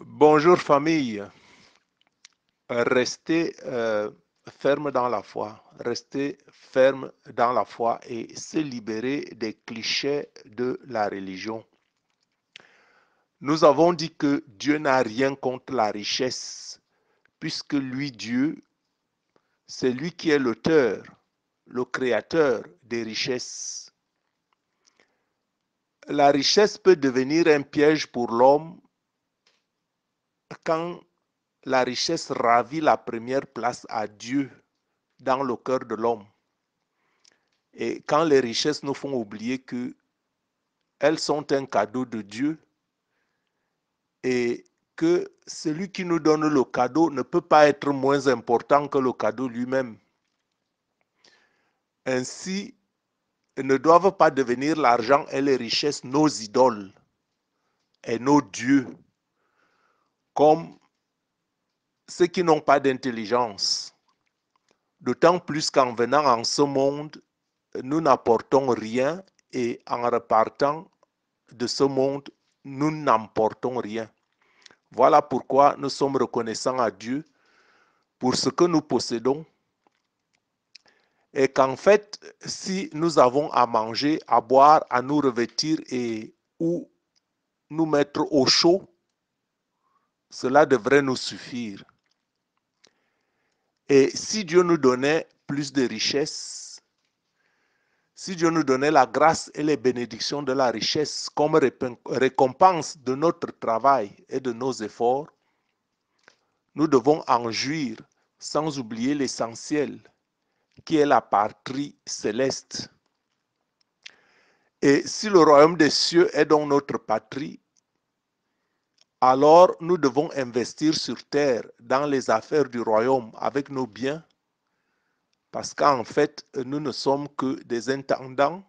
Bonjour famille. Restez euh, ferme dans la foi. Restez ferme dans la foi et se libérer des clichés de la religion. Nous avons dit que Dieu n'a rien contre la richesse, puisque lui, Dieu, c'est lui qui est l'auteur, le créateur des richesses. La richesse peut devenir un piège pour l'homme quand la richesse ravit la première place à Dieu dans le cœur de l'homme. Et quand les richesses nous font oublier que elles sont un cadeau de Dieu et que celui qui nous donne le cadeau ne peut pas être moins important que le cadeau lui-même. Ainsi, ne doivent pas devenir l'argent et les richesses nos idoles et nos dieux comme ceux qui n'ont pas d'intelligence. D'autant plus qu'en venant en ce monde, nous n'apportons rien et en repartant de ce monde, nous n'emportons rien. Voilà pourquoi nous sommes reconnaissants à Dieu pour ce que nous possédons et qu'en fait, si nous avons à manger, à boire, à nous revêtir et ou nous mettre au chaud, cela devrait nous suffire. Et si Dieu nous donnait plus de richesses, si Dieu nous donnait la grâce et les bénédictions de la richesse comme récompense de notre travail et de nos efforts, nous devons en jouir sans oublier l'essentiel, qui est la patrie céleste. Et si le royaume des cieux est donc notre patrie, alors nous devons investir sur terre dans les affaires du royaume avec nos biens, parce qu'en fait, nous ne sommes que des intendants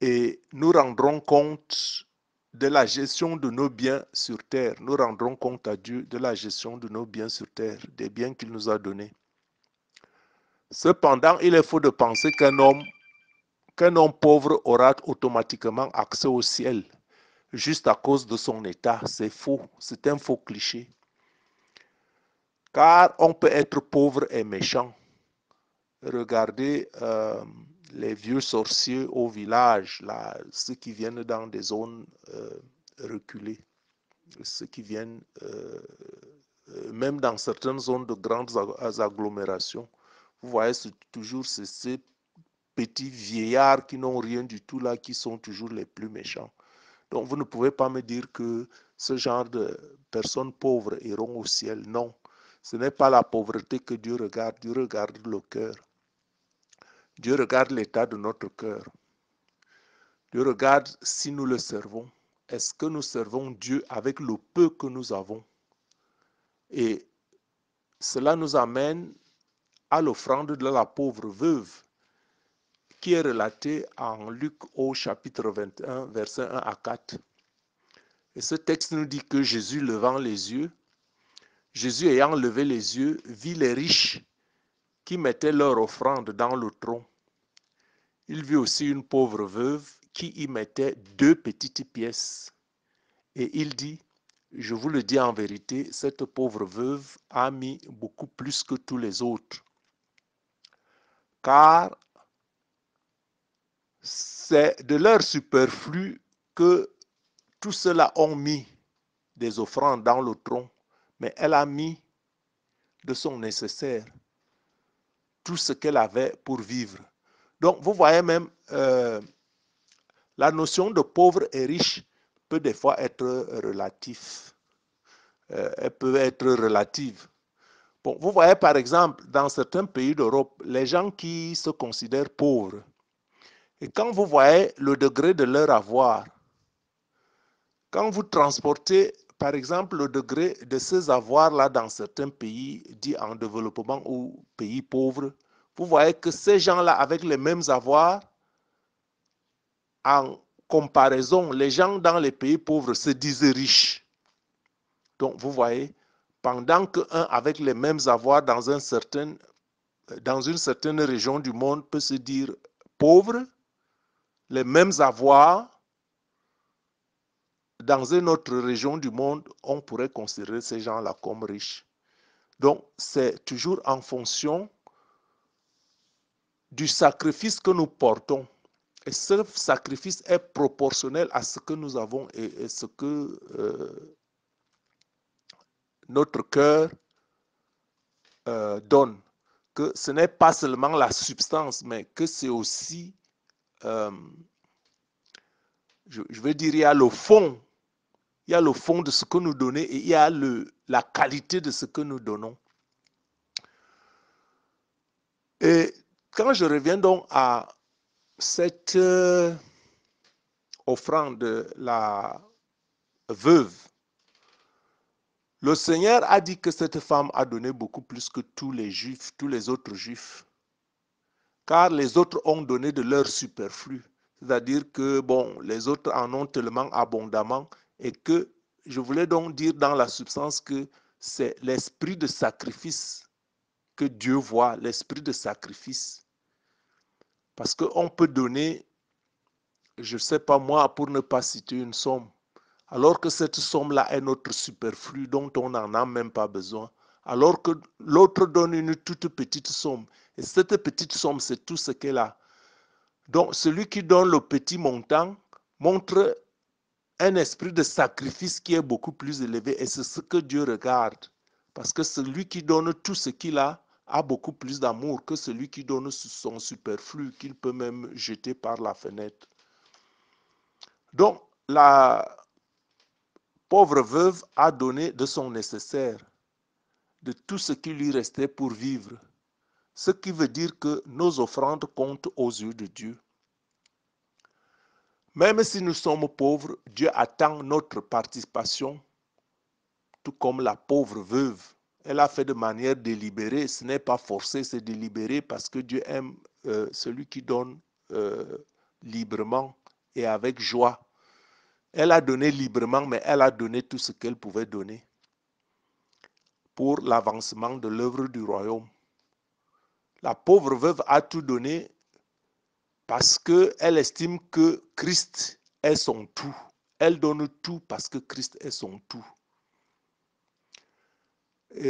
et nous rendrons compte de la gestion de nos biens sur terre. Nous rendrons compte à Dieu de la gestion de nos biens sur terre, des biens qu'il nous a donnés. Cependant, il est faux de penser qu'un homme, pauvre aura automatiquement accès au ciel juste à cause de son état. C'est faux, c'est un faux cliché. Car on peut être pauvre et méchant. Regardez euh, les vieux sorciers au village, ceux qui viennent dans des zones euh, reculées, ceux qui viennent euh, même dans certaines zones de grandes agglomérations. Vous voyez toujours ces petits vieillards qui n'ont rien du tout là, qui sont toujours les plus méchants. Donc vous ne pouvez pas me dire que ce genre de personnes pauvres iront au ciel. Non, ce n'est pas la pauvreté que Dieu regarde. Dieu regarde le cœur. Dieu regarde l'état de notre cœur. Dieu regarde si nous le servons. Est-ce que nous servons Dieu avec le peu que nous avons Et cela nous amène à l'offrande de la pauvre veuve qui est relaté en Luc au chapitre 21, versets 1 à 4. Et ce texte nous dit que Jésus, levant les yeux, Jésus ayant levé les yeux, vit les riches qui mettaient leur offrande dans le tronc. Il vit aussi une pauvre veuve qui y mettait deux petites pièces. Et il dit, je vous le dis en vérité, cette pauvre veuve a mis beaucoup plus que tous les autres. Car c'est de leur superflu que tout cela ont mis des offrandes dans le tronc, mais elle a mis de son nécessaire tout ce qu'elle avait pour vivre. Donc vous voyez même, euh, la notion de pauvre et riche peut des fois être relative. Euh, elle peut être relative. Bon, vous voyez par exemple, dans certains pays d'Europe, les gens qui se considèrent pauvres, et quand vous voyez le degré de leur avoir, quand vous transportez, par exemple, le degré de ces avoirs-là dans certains pays dits en développement ou pays pauvres, vous voyez que ces gens-là, avec les mêmes avoirs, en comparaison, les gens dans les pays pauvres se disent riches. Donc, vous voyez, pendant qu'un avec les mêmes avoirs dans, un certain, dans une certaine région du monde peut se dire pauvre, les mêmes avoirs dans une autre région du monde, on pourrait considérer ces gens-là comme riches. Donc, c'est toujours en fonction du sacrifice que nous portons. Et ce sacrifice est proportionnel à ce que nous avons et, ce que euh, notre cœur euh, donne. Que ce n'est pas seulement la substance, mais que c'est aussi euh, je, veux dire, il y a le fond, il y a le fond de ce que nous donnons et il y a la qualité de ce que nous donnons. Et quand je reviens donc à cette euh, offrande de la veuve, le Seigneur a dit que cette femme a donné beaucoup plus que tous les juifs, tous les autres juifs car les autres ont donné de leur superflu. C'est-à-dire que, bon, les autres en ont tellement abondamment et que je voulais donc dire dans la substance que c'est l'esprit de sacrifice que Dieu voit, l'esprit de sacrifice. Parce qu'on peut donner, je ne sais pas moi, pour ne pas citer une somme, alors que cette somme-là est notre superflu dont on n'en a même pas besoin, alors que l'autre donne une toute petite somme et cette petite somme, c'est tout ce qu'elle a. Donc, celui qui donne le petit montant montre un esprit de sacrifice qui est beaucoup plus élevé. Et c'est ce que Dieu regarde. Parce que celui qui donne tout ce qu'il a a beaucoup plus d'amour que celui qui donne son superflu qu'il peut même jeter par la fenêtre. Donc, la pauvre veuve a donné de son nécessaire, de tout ce qui lui restait pour vivre ce qui veut dire que nos offrandes comptent aux yeux de Dieu. Même si nous sommes pauvres, Dieu attend notre participation, tout comme la pauvre veuve. Elle a fait de manière délibérée, ce n'est pas forcé, c'est délibéré parce que Dieu aime euh, celui qui donne euh, librement et avec joie. Elle a donné librement, mais elle a donné tout ce qu'elle pouvait donner pour l'avancement de l'œuvre du royaume. La pauvre veuve a tout donné parce qu'elle estime que Christ est son tout. Elle donne tout parce que Christ est son tout.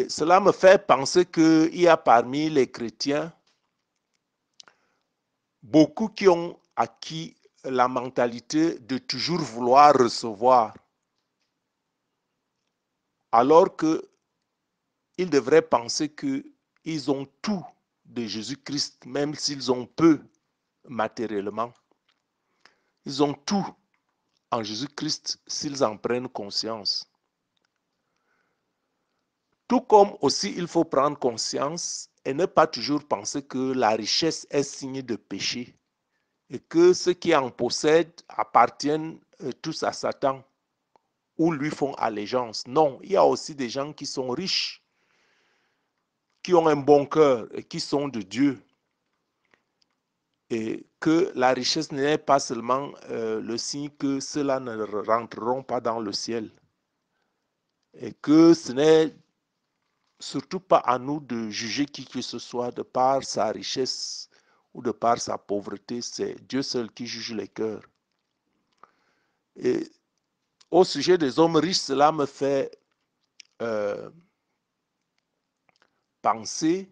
cela me fait penser qu'il y a parmi les chrétiens beaucoup qui ont acquis la mentalité de toujours vouloir recevoir, alors qu'ils devraient penser qu'ils ont tout de Jésus-Christ, même s'ils ont peu matériellement. Ils ont tout en Jésus-Christ s'ils en prennent conscience. Tout comme aussi il faut prendre conscience et ne pas toujours penser que la richesse est signe de péché et que ceux qui en possèdent appartiennent euh, tous à Satan ou lui font allégeance. Non, il y a aussi des gens qui sont riches qui ont un bon cœur et qui sont de Dieu. Et que la richesse n'est pas seulement euh, le signe que ceux-là ne rentreront pas dans le ciel. Et que ce n'est surtout pas à nous de juger qui que ce soit de par sa richesse ou de par sa pauvreté. C'est Dieu seul qui juge les cœurs. Et au sujet des hommes riches, cela me fait euh, penser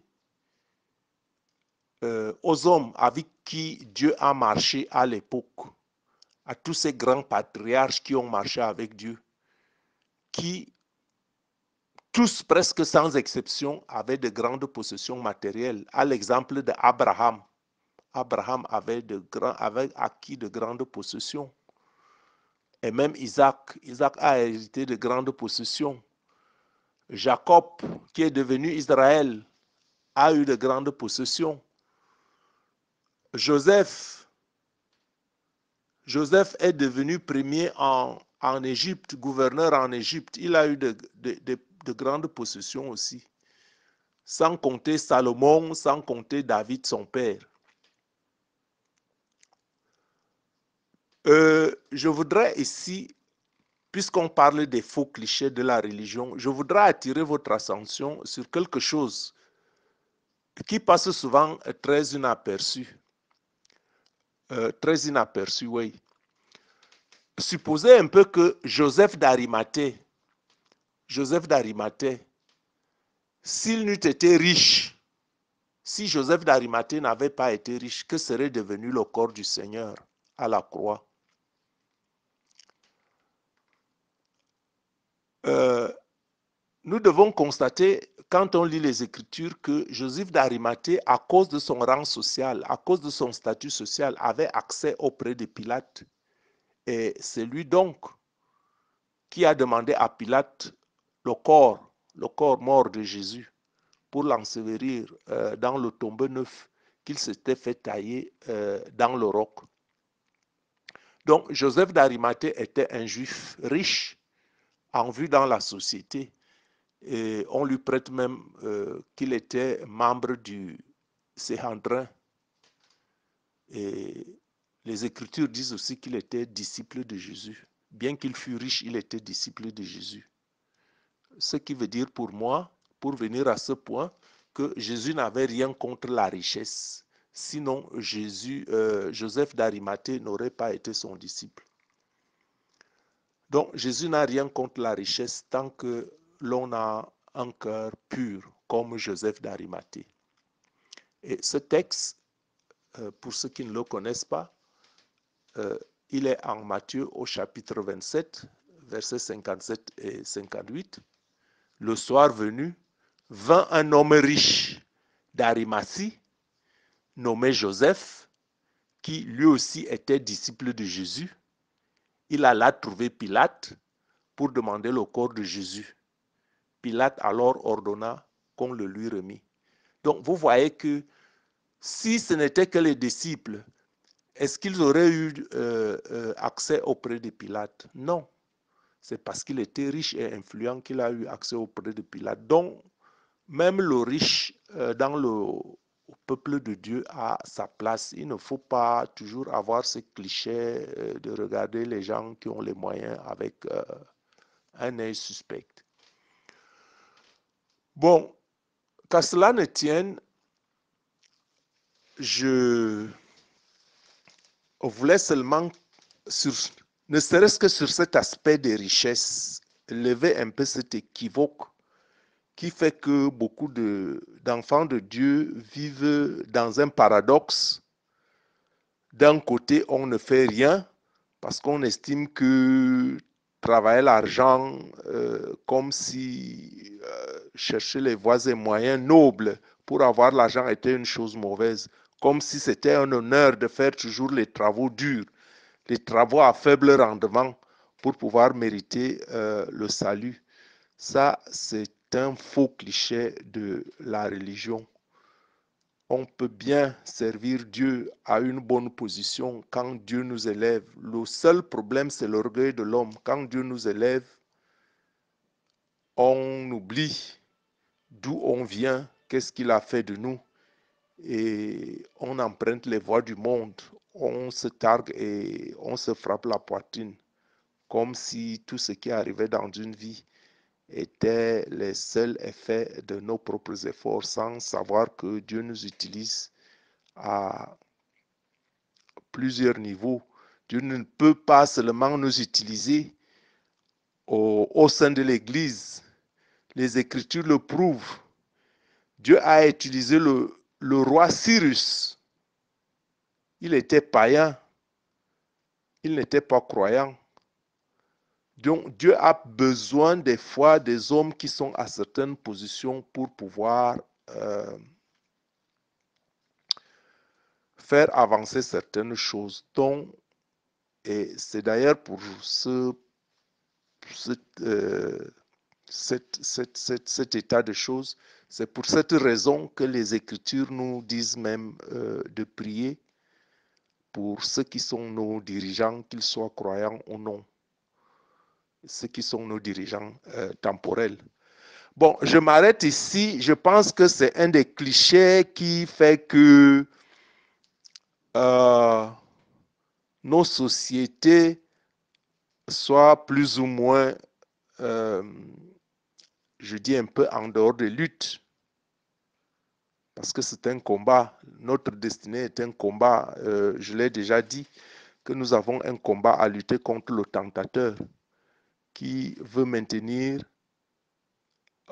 euh, aux hommes avec qui Dieu a marché à l'époque, à tous ces grands patriarches qui ont marché avec Dieu, qui tous presque sans exception avaient de grandes possessions matérielles, à l'exemple d'Abraham. Abraham avait, de avait acquis de grandes possessions. Et même Isaac, Isaac a hérité de grandes possessions. Jacob, qui est devenu Israël, a eu de grandes possessions. Joseph, Joseph est devenu premier en, en Égypte, gouverneur en Égypte. Il a eu de, grandes possessions aussi. Sans compter Salomon, sans compter David, son père. Euh, je voudrais ici Puisqu'on parle des faux clichés de la religion, je voudrais attirer votre attention sur quelque chose qui passe souvent euh, très inaperçu. Euh, très inaperçu, oui. Supposez un peu que Joseph d'Arimathée, Joseph d'Arimathée, s'il n'eût été riche, si Joseph d'Arimathée n'avait pas été riche, que serait devenu le corps du Seigneur à la croix Euh, nous devons constater, quand on lit les Écritures, que Joseph d'Arimathée, à cause de son rang social, à cause de son statut social, avait accès auprès de Pilate. Et c'est lui donc qui a demandé à Pilate le corps, le corps mort de Jésus, pour l'ensevelir euh, dans le tombeau neuf qu'il s'était fait tailler euh, dans le roc. Donc Joseph d'Arimathée était un juif riche en vue dans la société. Et on lui prête même euh, qu'il était membre du Séhandrin. Et les Écritures disent aussi qu'il était disciple de Jésus. Bien qu'il fût riche, il était disciple de Jésus. Ce qui veut dire pour moi, pour venir à ce point, que Jésus n'avait rien contre la richesse. Sinon, Jésus, euh, Joseph d'Arimathée n'aurait pas été son disciple. Donc Jésus n'a rien contre la richesse tant que l'on a un cœur pur, comme Joseph d'Arimathée. Et ce texte, euh, pour ceux qui ne le connaissent pas, euh, il est en Matthieu au chapitre 27, versets 57 et 58. Le soir venu, vint un homme riche d'Arimathie, nommé Joseph, qui lui aussi était disciple de Jésus il alla trouver Pilate pour demander le corps de Jésus. Pilate alors ordonna qu'on le lui remît. Donc vous voyez que si ce n'était que les disciples, est-ce qu'ils auraient eu euh, euh, accès auprès de Pilate Non. C'est parce qu'il était riche et influent qu'il a eu accès auprès de Pilate. Donc, même le riche euh, dans le peuple de Dieu a sa place. Il ne faut pas toujours avoir ce cliché euh, de regarder les gens qui ont les moyens avec euh, un œil suspect. Bon, qu'à cela ne tienne, je voulais seulement, sur, ne serait-ce que sur cet aspect des richesses, lever un peu cet équivoque qui fait que beaucoup d'enfants de, Dieu vivent dans un paradoxe. D'un côté, on ne fait rien parce qu'on estime que travailler l'argent euh, comme si euh, chercher les voies et moyens nobles pour avoir l'argent était une chose mauvaise, comme si c'était un honneur de faire toujours les travaux durs, les travaux à faible rendement pour pouvoir mériter euh, le salut. Ça, c'est un faux cliché de la religion. On peut bien servir Dieu à une bonne position quand Dieu nous élève. Le seul problème, c'est l'orgueil de l'homme. Quand Dieu nous élève, on oublie d'où on vient, qu'est-ce qu'il a fait de nous. Et on emprunte les voies du monde. On se targue et on se frappe la poitrine, comme si tout ce qui arrivait dans une vie étaient les seuls effets de nos propres efforts sans savoir que Dieu nous utilise à plusieurs niveaux. Dieu ne peut pas seulement nous utiliser au, sein de l'Église. Les Écritures le prouvent. Dieu a utilisé le roi Cyrus. Il était païen. Il n'était pas croyant. Donc Dieu a besoin des fois des hommes qui sont à certaines positions pour pouvoir euh, faire avancer certaines choses. Donc, et c'est d'ailleurs pour ce, euh, cet état de choses, c'est pour cette raison que les Écritures nous disent même euh, de prier pour ceux qui sont nos dirigeants, qu'ils soient croyants ou non ceux qui sont nos dirigeants euh, temporels. Bon, je m'arrête ici. Je pense que c'est un des clichés qui fait que euh, nos sociétés soient plus ou moins, euh, je dis un peu en dehors de lutte. Parce que c'est un combat. Notre destinée est un combat. je l'ai déjà dit, que nous avons un combat à lutter contre le tentateur qui veut maintenir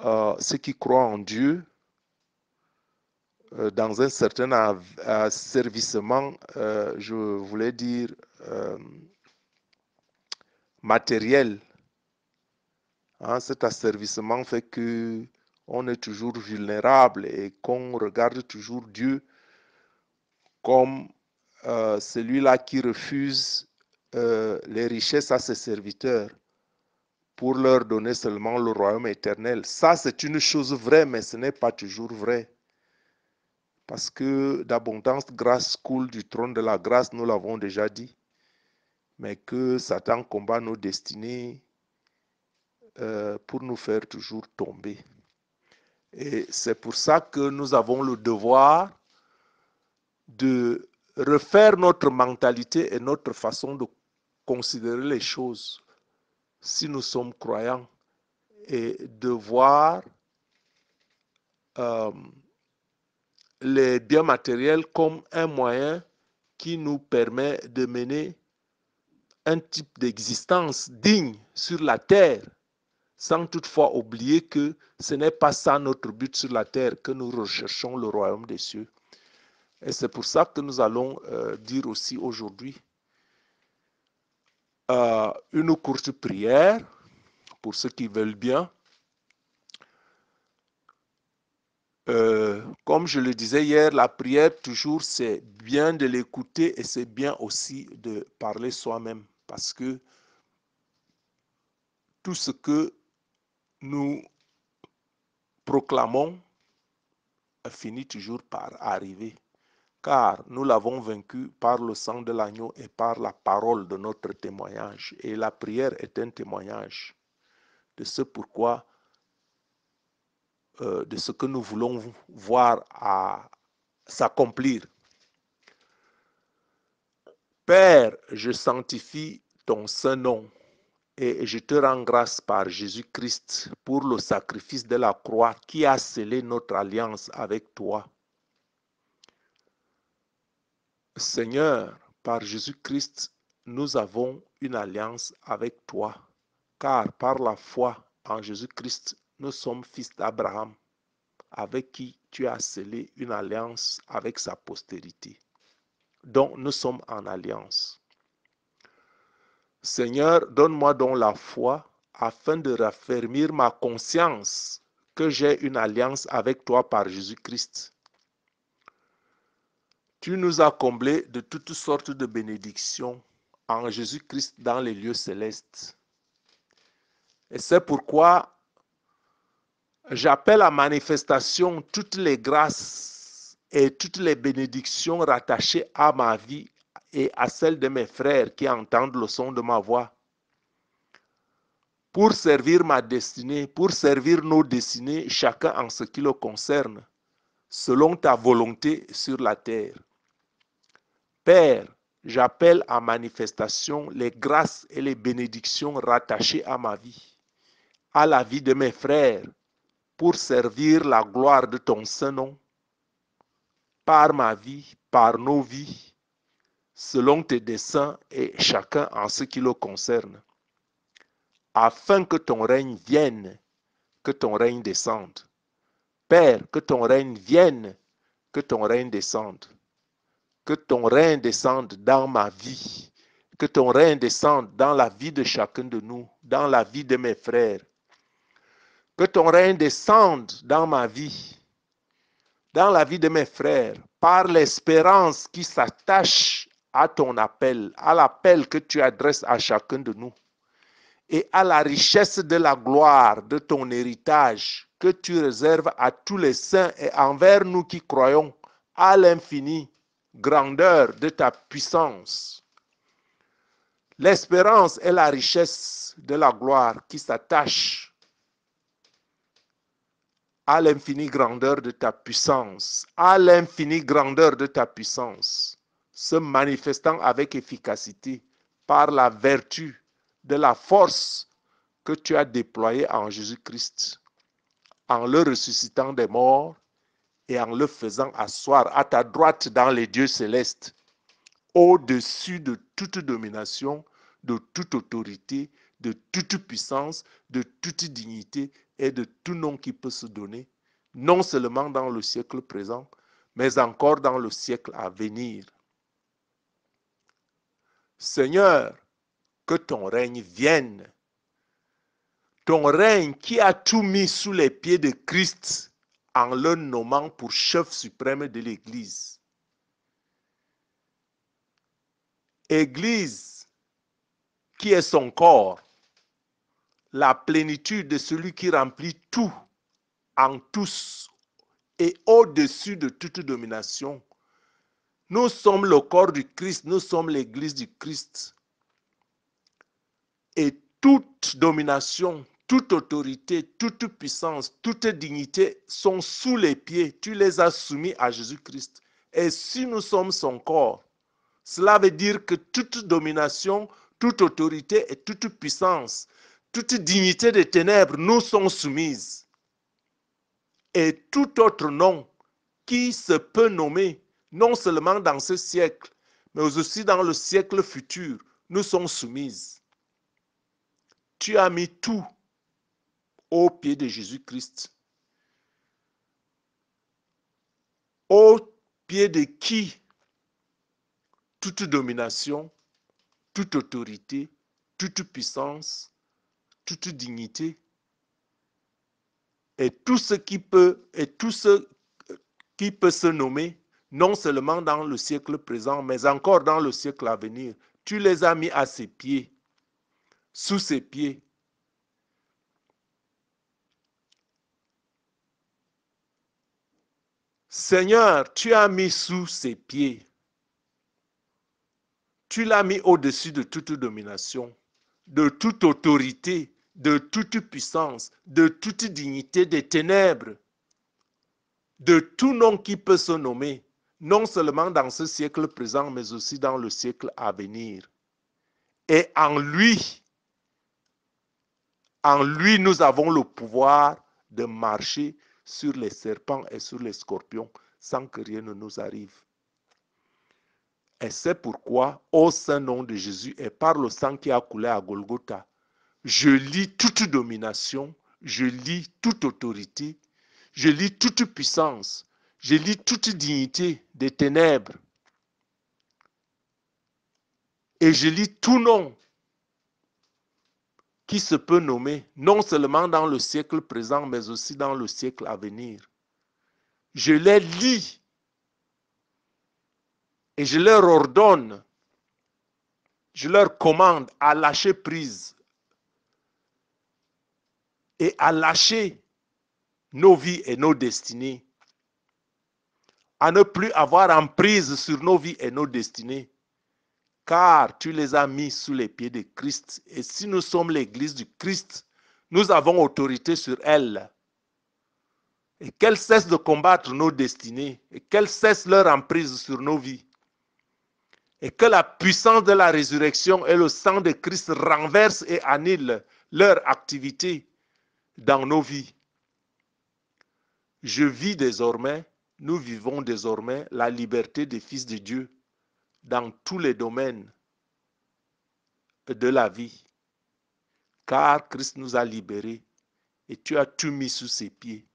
euh, ceux qui croient en Dieu euh, dans un certain asservissement, euh, je voulais dire, matériel. Hein, cet asservissement fait que on est toujours vulnérable et qu'on regarde toujours Dieu comme celui-là qui refuse les richesses à ses serviteurs pour leur donner seulement le royaume éternel. Ça, c'est une chose vraie, mais ce n'est pas toujours vrai. Parce que d'abondance grâce coule du trône de la grâce, nous l'avons déjà dit. Mais que Satan combat nos destinées euh, pour nous faire toujours tomber. Et c'est pour ça que nous avons le devoir de refaire notre mentalité et notre façon de considérer les choses si nous sommes croyants, et de voir euh, les biens matériels comme un moyen qui nous permet de mener un type d'existence digne sur la terre, sans toutefois oublier que ce n'est pas ça notre but sur la terre, que nous recherchons le royaume des cieux. Et c'est pour ça que nous allons euh, dire aussi aujourd'hui une courte prière pour ceux qui veulent bien. Euh, comme je le disais hier, la prière, toujours, c'est bien de l'écouter et c'est bien aussi de parler soi-même parce que tout ce que nous proclamons finit toujours par arriver car nous l'avons vaincu par le sang de l'agneau et par la parole de notre témoignage. Et la prière est un témoignage de ce pourquoi, euh, de ce que nous voulons voir à s'accomplir. Père, je sanctifie ton saint nom et je te rends grâce par Jésus-Christ pour le sacrifice de la croix qui a scellé notre alliance avec toi Seigneur, par Jésus-Christ, nous avons une alliance avec toi, car par la foi en Jésus-Christ, nous sommes fils d'Abraham, avec qui tu as scellé une alliance avec sa postérité. Donc nous sommes en alliance. Seigneur, donne-moi donc la foi afin de raffermir ma conscience que j'ai une alliance avec toi par Jésus-Christ tu nous as comblés de toutes sortes de bénédictions en Jésus-Christ dans les lieux célestes. Et c'est pourquoi j'appelle à manifestation toutes les grâces et toutes les bénédictions rattachées à ma vie et à celle de mes frères qui entendent le son de ma voix pour servir ma destinée, pour servir nos destinées, chacun en ce qui le concerne, selon ta volonté sur la terre. Père, j'appelle à manifestation les grâces et les bénédictions rattachées à ma vie, à la vie de mes frères, pour servir la gloire de ton Saint-Nom, par ma vie, par nos vies, selon tes desseins et chacun en ce qui le concerne, afin que ton règne vienne, que ton règne descende. Père, que ton règne vienne, que ton règne descende que ton règne descende dans ma vie, que ton règne descende dans la vie de chacun de nous, dans la vie de mes frères. Que ton règne descende dans ma vie, dans la vie de mes frères, par l'espérance qui s'attache à ton appel, à l'appel que tu adresses à chacun de nous, et à la richesse de la gloire de ton héritage que tu réserves à tous les saints et envers nous qui croyons à l'infini grandeur de ta puissance. L'espérance est la richesse de la gloire qui s'attache à l'infinie grandeur de ta puissance, à l'infinie grandeur de ta puissance, se manifestant avec efficacité par la vertu de la force que tu as déployée en Jésus-Christ, en le ressuscitant des morts et en le faisant asseoir à ta droite dans les dieux célestes, au-dessus de toute domination, de toute autorité, de toute puissance, de toute dignité et de tout nom qui peut se donner, non seulement dans le siècle présent, mais encore dans le siècle à venir. Seigneur, que ton règne vienne. Ton règne qui a tout mis sous les pieds de Christ en le nommant pour chef suprême de l'Église. Église qui est son corps, la plénitude de celui qui remplit tout en tous et au-dessus de toute domination. Nous sommes le corps du Christ, nous sommes l'Église du Christ. Et toute domination, toute autorité, toute puissance, toute dignité sont sous les pieds. Tu les as soumis à Jésus-Christ. Et si nous sommes son corps, cela veut dire que toute domination, toute autorité et toute puissance, toute dignité des ténèbres nous sont soumises. Et tout autre nom qui se peut nommer, non seulement dans ce siècle, mais aussi dans le siècle futur, nous sont soumises. Tu as mis tout au pied de Jésus-Christ. Au pied de qui toute domination, toute autorité, toute puissance, toute dignité et tout ce qui peut et tout ce qui peut se nommer non seulement dans le siècle présent mais encore dans le siècle à venir. Tu les as mis à ses pieds, sous ses pieds, Seigneur, tu as mis sous ses pieds. Tu l'as mis au-dessus de toute domination, de toute autorité, de toute puissance, de toute dignité des ténèbres, de tout nom qui peut se nommer, non seulement dans ce siècle présent, mais aussi dans le siècle à venir. Et en lui, en lui, nous avons le pouvoir de marcher sur les serpents et sur les scorpions, sans que rien ne nous arrive. Et c'est pourquoi, au Saint-Nom de Jésus et par le sang qui a coulé à Golgotha, je lis toute domination, je lis toute autorité, je lis toute puissance, je lis toute dignité des ténèbres. Et je lis tout nom qui se peut nommer, non seulement dans le siècle présent, mais aussi dans le siècle à venir. Je les lis et je leur ordonne, je leur commande à lâcher prise et à lâcher nos vies et nos destinées, à ne plus avoir emprise sur nos vies et nos destinées car tu les as mis sous les pieds de Christ. Et si nous sommes l'Église du Christ, nous avons autorité sur elle. Et qu'elle cesse de combattre nos destinées, et qu'elle cesse leur emprise sur nos vies. Et que la puissance de la résurrection et le sang de Christ renversent et annulent leur activité dans nos vies. Je vis désormais, nous vivons désormais la liberté des fils de Dieu dans tous les domaines de la vie, car Christ nous a libérés et tu as tout mis sous ses pieds.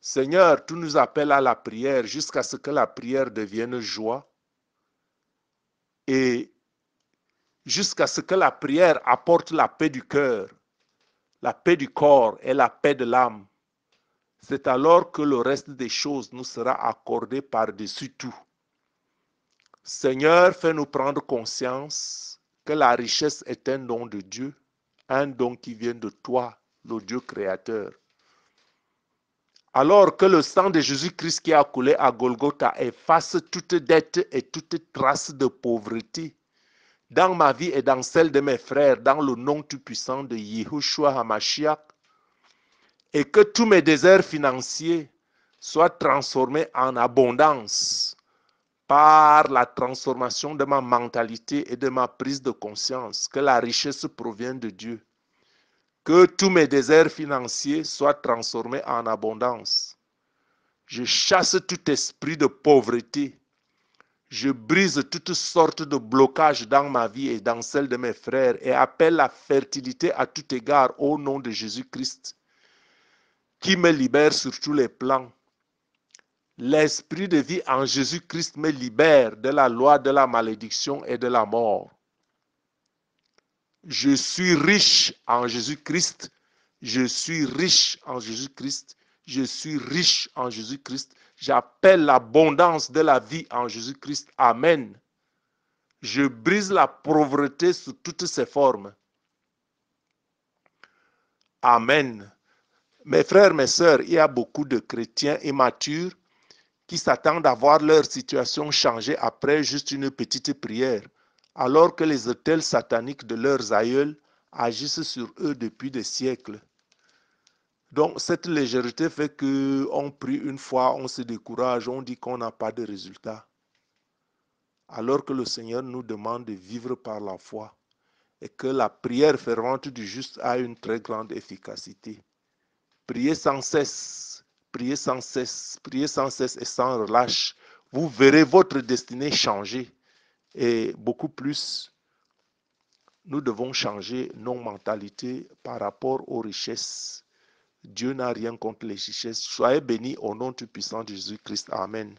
Seigneur, tu nous appelles à la prière jusqu'à ce que la prière devienne joie et jusqu'à ce que la prière apporte la paix du cœur, la paix du corps et la paix de l'âme. C'est alors que le reste des choses nous sera accordé par-dessus tout. Seigneur, fais-nous prendre conscience que la richesse est un don de Dieu, un don qui vient de toi, le Dieu créateur. Alors que le sang de Jésus-Christ qui a coulé à Golgotha efface toute dette et toute trace de pauvreté dans ma vie et dans celle de mes frères, dans le nom tout-puissant de Yahushua HaMashiach, et que tous mes déserts financiers soient transformés en abondance par la transformation de ma mentalité et de ma prise de conscience que la richesse provient de Dieu. Que tous mes déserts financiers soient transformés en abondance. Je chasse tout esprit de pauvreté. Je brise toutes sortes de blocages dans ma vie et dans celle de mes frères et appelle la fertilité à tout égard au nom de Jésus-Christ, qui me libère sur tous les plans L'esprit de vie en Jésus-Christ me libère de la loi de la malédiction et de la mort. Je suis riche en Jésus-Christ. Je suis riche en Jésus-Christ. Je suis riche en Jésus-Christ. J'appelle l'abondance de la vie en Jésus-Christ. Amen. Je brise la pauvreté sous toutes ses formes. Amen. Mes frères, mes sœurs, il y a beaucoup de chrétiens immatures ils s'attendent à voir leur situation changer après juste une petite prière, alors que les hôtels sataniques de leurs aïeuls agissent sur eux depuis des siècles. Donc cette légèreté fait qu'on prie une fois, on se décourage, on dit qu'on n'a pas de résultat. Alors que le Seigneur nous demande de vivre par la foi et que la prière fervente du juste a une très grande efficacité. Priez sans cesse Priez sans cesse, priez sans cesse et sans relâche. Vous verrez votre destinée changer et beaucoup plus. Nous devons changer nos mentalités par rapport aux richesses. Dieu n'a rien contre les richesses. Soyez bénis au nom du puissant Jésus-Christ. Amen.